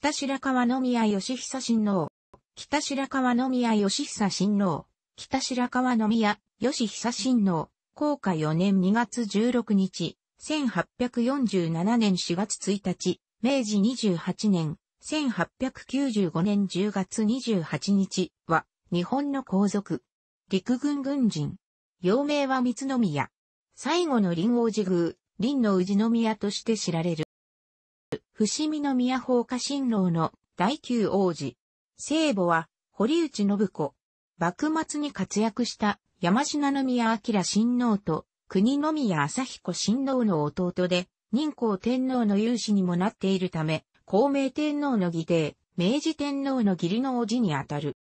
北白川宮義久親王、北白川宮義久親王、北白川宮義久親王、公開4年2月16日、1847年4月1日、明治28年、1895年10月28日は、日本の皇族、陸軍軍人、幼名は三宮、最後の林王寺宮、林の宇治宮として知られる。伏見宮放家新郎の第九王子。聖母は、堀内信子。幕末に活躍した山品宮明親王と国宮朝彦親王の弟で、任皇天皇の勇士にもなっているため、孔明天皇の義弟、明治天皇の義理の王子にあたる。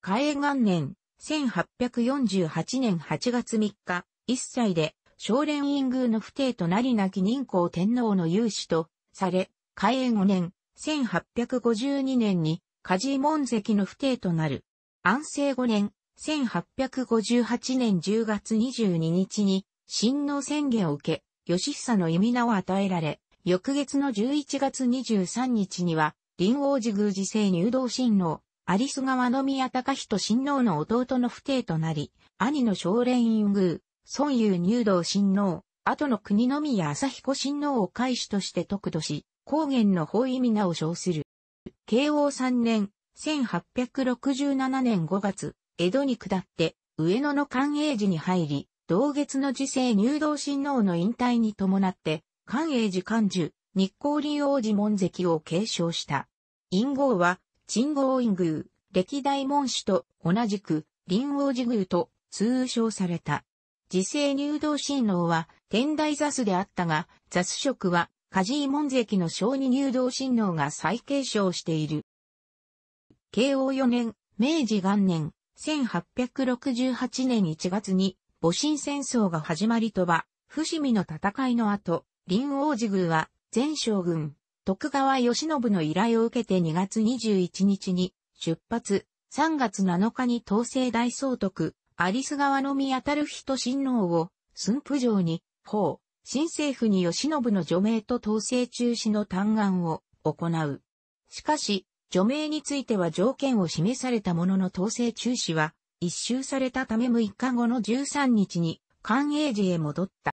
嘉永元年、1848年8月3日、1歳で、少年院宮の不定となりなき任皇天皇の勇士と、され、開園5年、1852年に、家事門跡の不定となる。安政5年、1858年10月22日に、新王宣言を受け、義久の弓名を与えられ、翌月の11月23日には、林王寺宮寺聖入道親王、有栖川宮隆人親王の弟の不定となり、兄の少蓮院宮、孫悠入道親王、後の国の宮朝彦親王を開始として得度し、高原の意味名を称する。慶応3年、1867年5月、江戸に下って、上野の寛永寺に入り、同月の時世入道親王の引退に伴って、寛永寺寛寿、日光林王寺門跡を継承した。陰号は、鎮号陰宮、歴代門主と同じく、林王寺宮と通称された。時世入道親王は、天台雑であったが、雑職は、梶井門跡の小児入道親王が再継承している。慶応4年、明治元年、1868年1月に、戊辰戦争が始まりとは、伏見の戦いの後、林王寺宮は、前将軍、徳川義信の依頼を受けて2月21日に出発、3月7日に東西大総督、有栖川の宮たる人親王を、駿府城に方、新政府に慶喜の除名と統制中止の嘆願を行う。しかし、除名については条件を示されたものの統制中止は、一周されたため6日後の13日に、寛永寺へ戻った。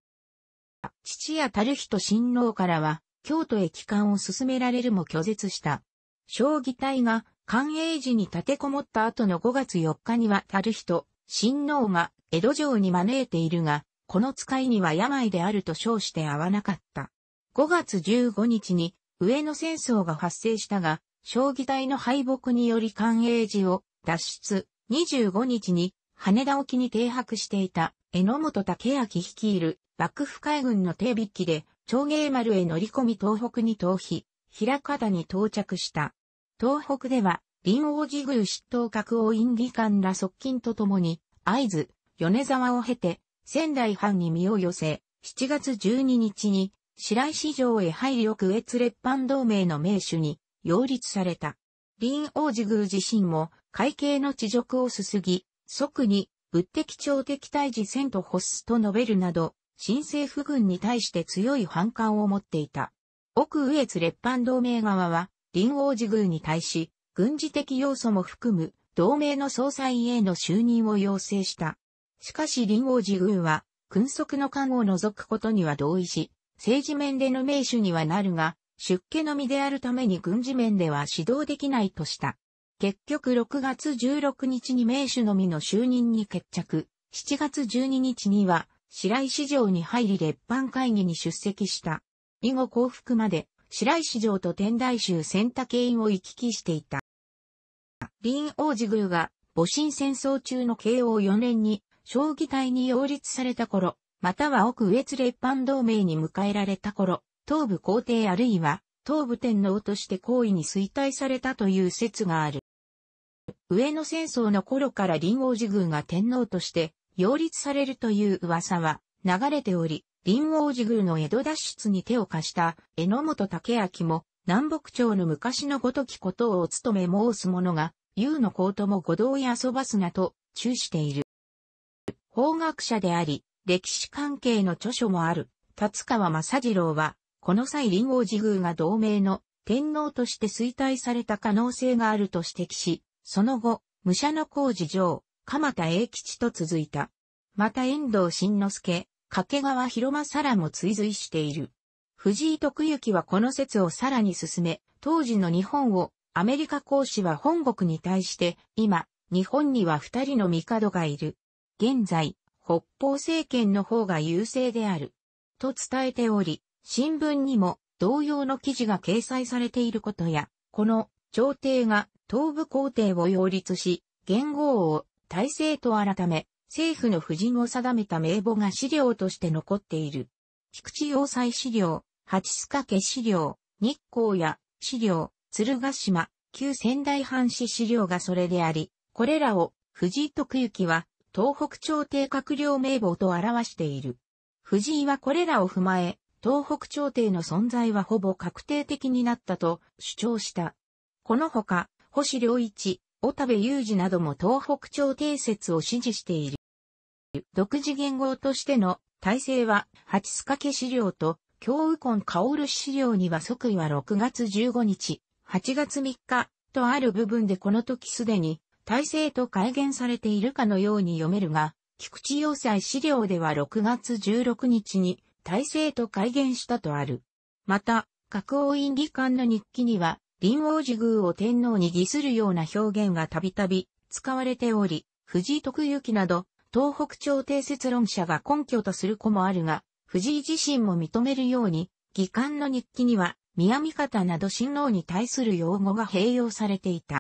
父や樽人親王からは、京都へ帰還を進められるも拒絶した。将棋隊が寛永寺に立てこもった後の5月4日には樽人、親王が江戸城に招いているが、この使いには病であると称して合わなかった。5月15日に上野戦争が発生したが、将棋隊の敗北により関英寺を脱出。25日に羽田沖に停泊していた榎本武明率いる幕府海軍の手引きで長芸丸へ乗り込み東北に逃避、平方に到着した。東北では林王寺宮執刀閣王院議官ら側近と共に、合図、米沢を経て、仙台藩に身を寄せ、7月12日に白石城へ配慮奥越列藩同盟の名手に擁立された。林王子宮自身も会計の地辱をすすぎ、即に物的朝敵対峙戦と発すと述べるなど、新政府軍に対して強い反感を持っていた。奥上越列藩同盟側は、林王子宮に対し、軍事的要素も含む同盟の総裁への就任を要請した。しかし林王寺軍は、君側の官を除くことには同意し、政治面での名手にはなるが、出家のみであるために軍事面では指導できないとした。結局6月16日に名手のみの就任に決着、7月12日には白石城に入り列藩会議に出席した。以後降伏まで白石城と天台州千武院を行き来していた。林王寺宮が戊辰戦争中の慶応4年に将棋隊に擁立された頃、または奥越列藩同盟に迎えられた頃、東部皇帝あるいは東部天皇として皇位に衰退されたという説がある。上野戦争の頃から林王寺宮が天皇として擁立されるという噂は流れており、林王寺宮の江戸脱出に手を貸した榎本武明も南北朝の昔のごときことをお務め申す者が、優の子とも五道や遊ばすなと、注している。法学者であり、歴史関係の著書もある、達川正次郎は、この際林王寺宮が同盟の天皇として衰退された可能性があると指摘し、その後、武者の工事上、鎌田英吉と続いた。また遠藤慎之介、掛川広政らも追随している。藤井徳之はこの説をさらに進め、当時の日本をアメリカ公使は本国に対して、今、日本には二人の帝がいる。現在、北方政権の方が優勢である。と伝えており、新聞にも同様の記事が掲載されていることや、この朝廷が東部皇帝を擁立し、元号を体制と改め、政府の布陣を定めた名簿が資料として残っている。菊池要塞資料、八須家資料、日光や資料、鶴ヶ島、旧仙台藩士資料がそれであり、これらを藤井徳行は東北朝廷閣僚名簿と表している。藤井はこれらを踏まえ、東北朝廷の存在はほぼ確定的になったと主張した。このほか、星良一、小田部雄二なども東北朝廷説を支持している。独自言語としての体制は、八須掛資料と、京右香薫資料には即位は6月15日、8月3日、とある部分でこの時すでに、体制と改元されているかのように読めるが、菊池要塞資料では6月16日に体制と改元したとある。また、各王院議官の日記には、林王寺宮を天皇に儀するような表現がたびたび使われており、藤井徳行など、東北朝廷説論者が根拠とする子もあるが、藤井自身も認めるように、議官の日記には、宮見方など親王に対する用語が併用されていた。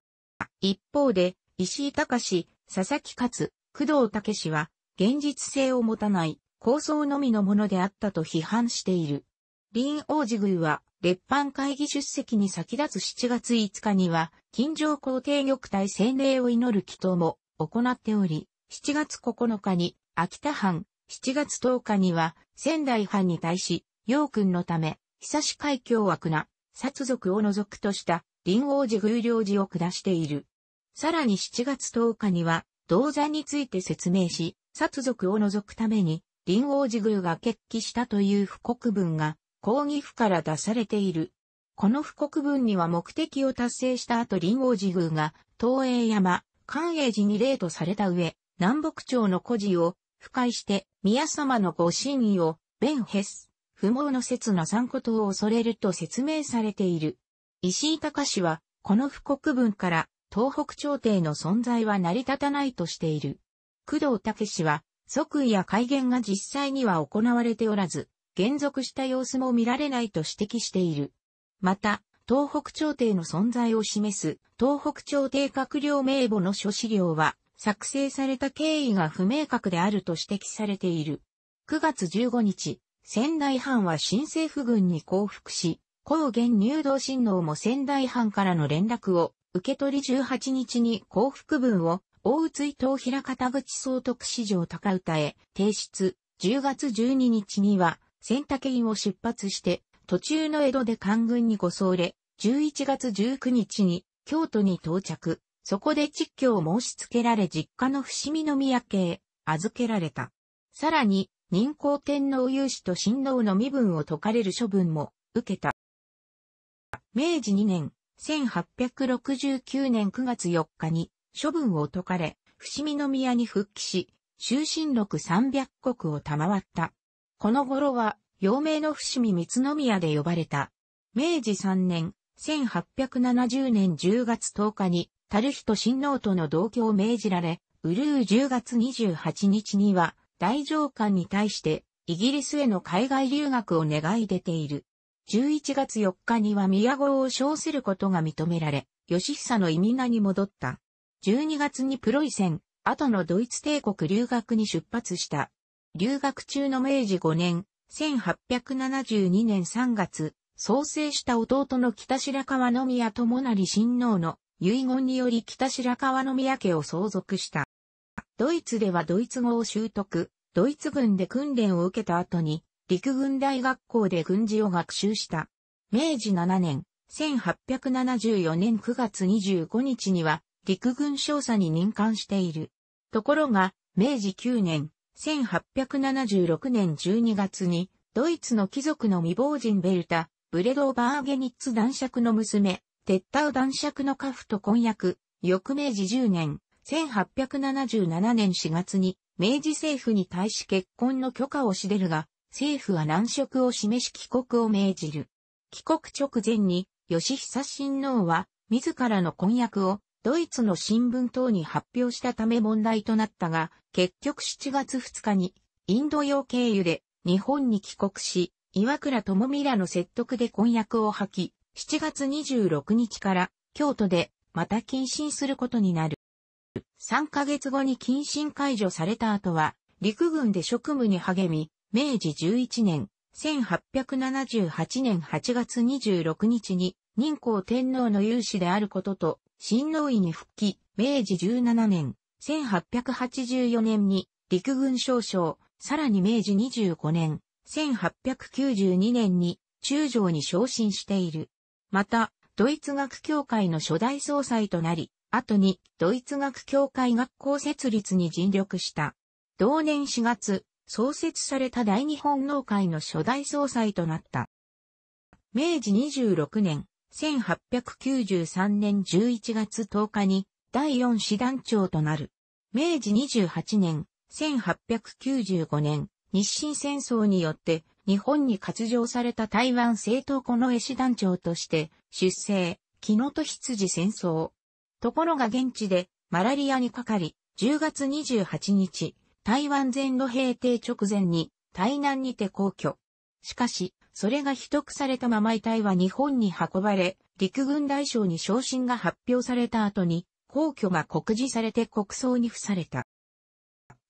一方で、石井隆、佐々木勝、工藤武氏は、現実性を持たない、構想のみのものであったと批判している。林王子宮は、列藩会議出席に先立つ7月5日には、金城皇帝玉体洗礼を祈る祈祷も行っており、7月9日に秋田藩、7月10日には仙台藩に対し、陽君のため、久し海峡枠な、殺族を除くとした、林王寺宮領寺を下している。さらに7月10日には、銅座について説明し、殺族を除くために、林王寺宮が決起したという布告文が、抗議府から出されている。この布告文には目的を達成した後林王寺宮が、東映山、関永寺に礼とされた上、南北朝の古事を、不快して、宮様のご真意を、弁へす、不毛の説の三ことを恐れると説明されている。石井隆は、この布告文から、東北朝廷の存在は成り立たないとしている。工藤武氏は、即位や改元が実際には行われておらず、減属した様子も見られないと指摘している。また、東北朝廷の存在を示す東北朝廷閣僚名簿の諸資料は作成された経緯が不明確であると指摘されている。9月15日、仙台藩は新政府軍に降伏し、高原入道親王も仙台藩からの連絡を受け取り18日に幸福文を、大内伊藤平方口総督市場高歌へ提出、10月12日には、千竹院を出発して、途中の江戸で官軍に護送れ、11月19日に京都に到着、そこで実居を申し付けられ実家の伏見宮家へ預けられた。さらに、任皇天皇有志と親王の身分を解かれる処分も受けた。明治2年、1869年9月4日に処分を解かれ、伏見宮に復帰し、終身録300国を賜った。この頃は、陽明の伏見三宮で呼ばれた。明治3年、1870年10月10日に、樽人親王との同居を命じられ、ウルー10月28日には、大上官に対して、イギリスへの海外留学を願い出ている。11月4日には宮号を称することが認められ、義久の意味名に戻った。12月にプロイセン、後のドイツ帝国留学に出発した。留学中の明治5年、1872年3月、創生した弟の北白川宮智成親王の遺言により北白川宮家を相続した。ドイツではドイツ語を習得、ドイツ軍で訓練を受けた後に、陸軍大学校で軍事を学習した。明治7年、1874年9月25日には、陸軍少佐に任官している。ところが、明治9年、1876年12月に、ドイツの貴族の未亡人ベルタ、ブレドーバーゲニッツ男爵の娘、テッタウ男爵の家父と婚約、翌明治10年、1877年4月に、明治政府に対し結婚の許可をし出るが、政府は難色を示し帰国を命じる。帰国直前に、吉久親王は、自らの婚約を、ドイツの新聞等に発表したため問題となったが、結局7月2日に、インド洋経由で、日本に帰国し、岩倉智美らの説得で婚約を吐き、7月26日から、京都で、また謹慎することになる。3ヶ月後に謹慎解除された後は、陸軍で職務に励み、明治11年、1878年8月26日に、任皇天皇の有志であることと、新王位に復帰、明治17年、1884年に、陸軍少将、さらに明治25年、1892年に、中将に昇進している。また、ドイツ学協会の初代総裁となり、後にドイツ学協会学校設立に尽力した。同年4月、創設された大日本農会の初代総裁となった。明治26年、1893年11月10日に第4師団長となる。明治28年、1895年、日清戦争によって日本に割譲された台湾政党この絵師団長として出生、木のと羊戦争。ところが現地でマラリアにかかり、10月28日、台湾全土平定直前に台南にて皇居。しかし、それが秘匿されたまま遺体は日本に運ばれ、陸軍大将に昇進が発表された後に、皇居が告示されて国葬に付された。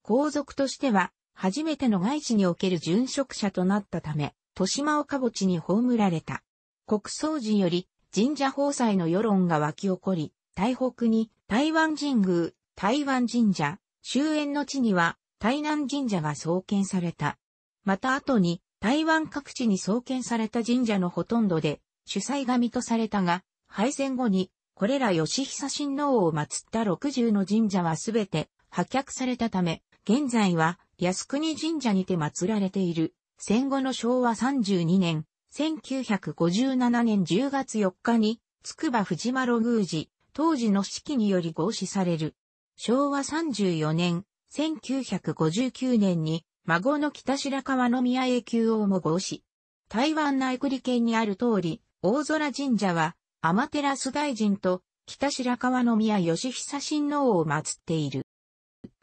皇族としては、初めての外地における殉職者となったため、豊島岡墓地に葬られた。国葬時より神社法祭の世論が湧き起こり、台北に台湾神宮、台湾神社、終焉の地には台南神社が創建された。また後に台湾各地に創建された神社のほとんどで主催が水とされたが、敗戦後にこれら吉久親王を祀った60の神社はすべて破却されたため、現在は靖国神社にて祀られている。戦後の昭和32年、1957年10月4日に、筑波藤丸宮寺、当時の式により合祀される。昭和34年、1959年に孫の北白川宮永久王も号し、台湾内栗県にある通り、大空神社は、天照大臣と北白川宮義久親王を祀っている。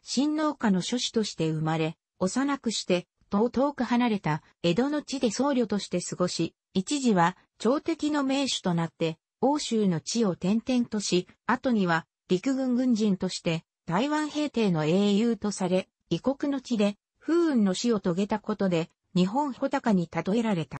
親王家の諸子として生まれ、幼くして、遠遠く離れた江戸の地で僧侶として過ごし、一時は朝敵の名手となって、欧州の地を転々とし、後には陸軍軍人として台湾平定の英雄とされ、異国の地で、風雲の死を遂げたことで、日本穂高に例えられた。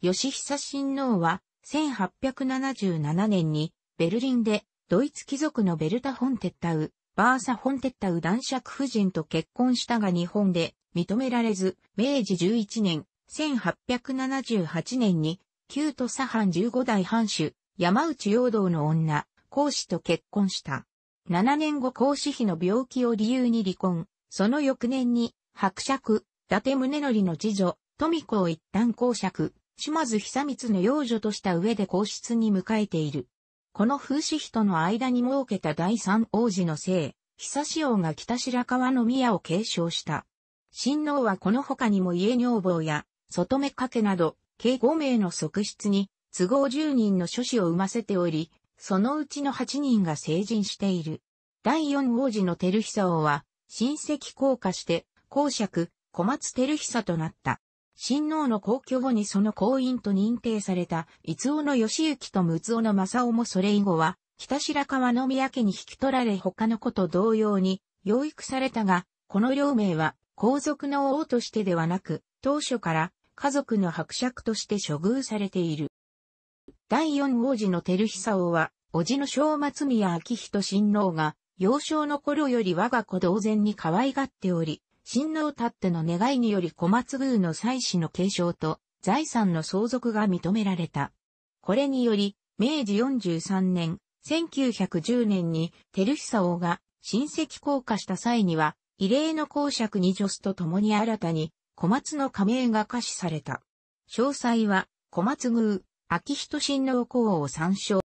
吉久親王は、1877年に、ベルリンで、ドイツ貴族のベルタ・ホンテッタウ、バーサ・ホンテッタウ男爵夫人と結婚したが日本で認められず、明治11年、1878年に、旧土左藩15代藩主、山内陽道の女、孔子と結婚した。7年後孔子妃の病気を理由に離婚、その翌年に、伯爵、伊達宗則の次女、富子を一旦公爵、島津久光の養女とした上で皇室に迎えている。この風刺妃との間に設けた第三王子の姓、久志王が北白川の宮を継承した。親王はこの他にも家女房や、外目掛けなど、計5名の側室に、都合10人の諸子を生ませており、そのうちの8人が成人している。第四王子の照久王は、親戚降下して、公爵、小松照久となった。親王の皇居後にその皇院と認定された、伊津尾の義行と陸津尾の正雄もそれ以後は、北白川の宮家に引き取られ他の子と同様に、養育されたが、この両名は、皇族の王としてではなく、当初から、家族の伯爵として処遇されている。第四王子の照久王は、叔父の正松宮昭人親王が、幼少の頃より我が子同然に可愛がっており、親王たっての願いにより小松宮の妻子の継承と財産の相続が認められた。これにより、明治43年、1910年に、照久王が親戚降下した際には、異例の公爵に女子と共に新たに、小松の加盟が可視された。詳細は、小松宮、秋人親王公を参照。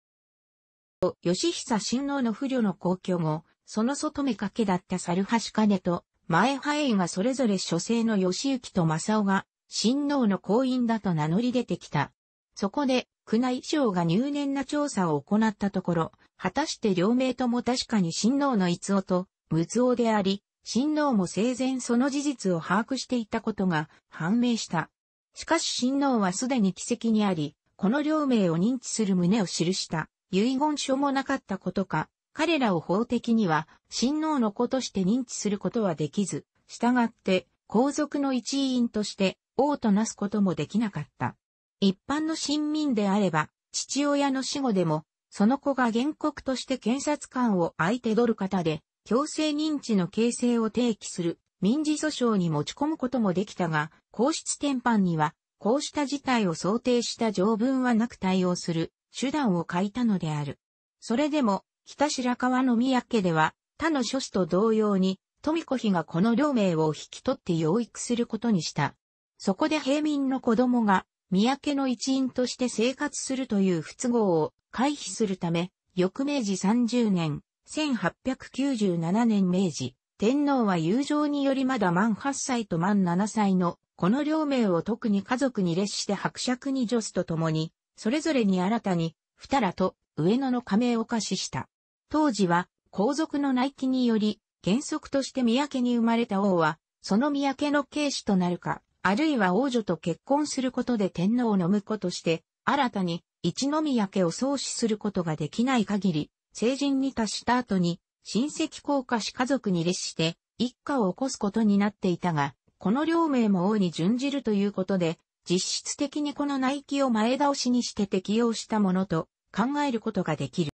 吉久親王の不慮の公共後、その外目かけだった猿橋金と前派営がそれぞれ諸生の義行と正雄が親王の行員だと名乗り出てきた。そこで、宮内省が入念な調査を行ったところ、果たして両名とも確かに親王の逸夫と仏王であり、親王も生前その事実を把握していたことが判明した。しかし親王はすでに奇跡にあり、この両名を認知する旨を記した遺言書もなかったことか、彼らを法的には親王の子として認知することはできず、従って皇族の一員として王となすこともできなかった。一般の親民であれば、父親の死後でも、その子が原告として検察官を相手取る方で、強制認知の形成を提起する民事訴訟に持ち込むこともできたが、皇室転換にはこうした事態を想定した条文はなく対応する手段を書いたのである。それでも、北白川宮家では、他の諸子と同様に、富子妃がこの両名を引き取って養育することにした。そこで平民の子供が、宮家の一員として生活するという不都合を回避するため、翌明治30年、1897年明治、天皇は友情によりまだ満8歳と満7歳の、この両名を特に家族に列して伯爵に女子と共に、それぞれに新たに、二らと上野の加盟を可視した。当時は、皇族の内規により、原則として三宅に生まれた王は、その三宅の継子となるか、あるいは王女と結婚することで天皇の婿として、新たに一宮家を創始することができない限り、成人に達した後に、親戚高家氏家族に列して、一家を起こすことになっていたが、この両名も王に準じるということで、実質的にこの内規を前倒しにして適用したものと考えることができる。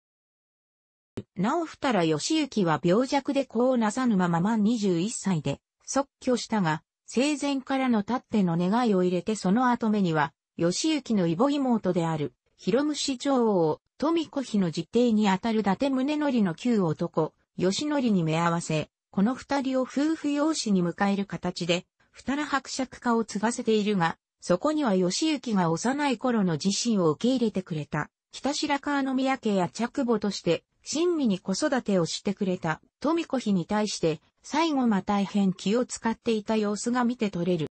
なお二ら義行は病弱で子をなさぬまま満21歳で即居したが、生前からのたっての願いを入れてその後目には、義行の異母妹である広市女王、富子妃の実弟にあたる伊達宗則の旧男、吉則に目合わせ、この二人を夫婦養子に迎える形で、二ら伯爵家を継がせているが、そこには義行が幼い頃の自身を受け入れてくれた、北白川の宮家や着母として、親身に子育てをしてくれた、富子妃に対して、最後ま大変気を使っていた様子が見て取れる。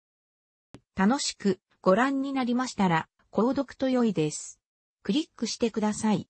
楽しくご覧になりましたら、購読と良いです。クリックしてください。